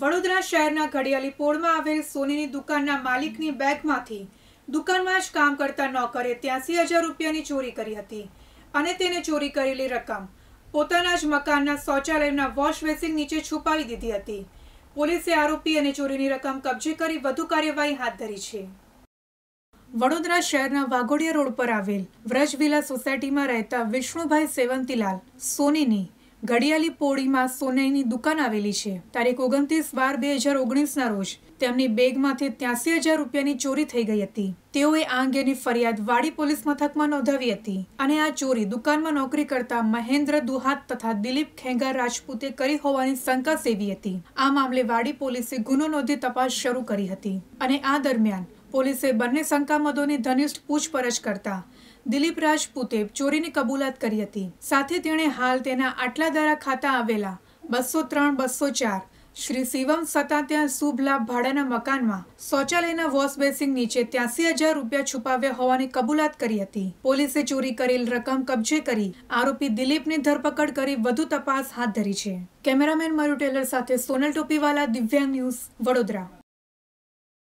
વડોદરા શહેરના ઘડિયાળી પોળમાં આવેલ સોનીની દુકાનના માલિકની બેગમાંથી દુકાનમાં જ કામ કરતા નોકરે ત્યાંસી હજાર રૂપિયાની ચોરી કરી હતી અને તેને ચોરી કરેલી રકમ પોતાના જ મકાનના શૌચાલયના વોશ બેસિન નીચે છુપાવી દીધી હતી પોલીસે આરોપી અને ચોરીની રકમ કબજે કરી વધુ કાર્યવાહી હાથ ધરી છે વડોદરા શહેરના વાઘોડિયા રોડ પર આવેલ વ્રજવિલા સોસાયટીમાં રહેતા વિષ્ણુભાઈ સેવંતીલાલ સોનીની ઘડિયાલી પોળીમાં સોનાઈની દુકાન આવેલી છે તારીખ ઓગણત્રીસ બાર બે હજાર ઓગણીસના રોજ તેમની બેગમાંથી ત્યાસી હજાર રૂપિયાની ચોરી થઈ ગઈ હતી તેઓએ આ અંગેની ફરિયાદ વાડી પોલીસ મથકમાં નોંધાવી હતી અને આ ચોરી દુકાનમાં નોકરી કરતા મહેન્દ્ર દુહાત તથા દિલીપ ખેંગા રાજપૂતે કરી હોવાની શંકા સેવી હતી આ મામલે વાડી પોલીસે ગુનો નોંધી તપાસ શરૂ કરી હતી અને આ દરમિયાન પોલીસે બંને શંકામદોની ધનિષ્ઠ પૂછપરછ કરતા દિલીપ રાજપૂતે ચોરીની કબૂલાત કરી હતી સાથે તેણે હાલ તેના આટલા આટલાદારા ખાતા આવેલા બસો ત્રણ બસો ચાર શ્રી શિવમ સતા ત્યાં શુભ લાભ ભાડાના મકાનમાં શૌચાલયના વોશ બેસિંગ નીચે ત્યાસી હજાર રૂપિયા છુપાવ્યા હોવાની કબૂલાત કરી હતી પોલીસે ચોરી કરેલ રકમ કબજે કરી આરોપી દિલીપની ધરપકડ કરી વધુ તપાસ હાથ ધરી છે કેમેરામેન મયુ ટેલર સાથે સોનલ ટોપીવાલા દિવ્યાંગ ન્યૂઝ વડોદરા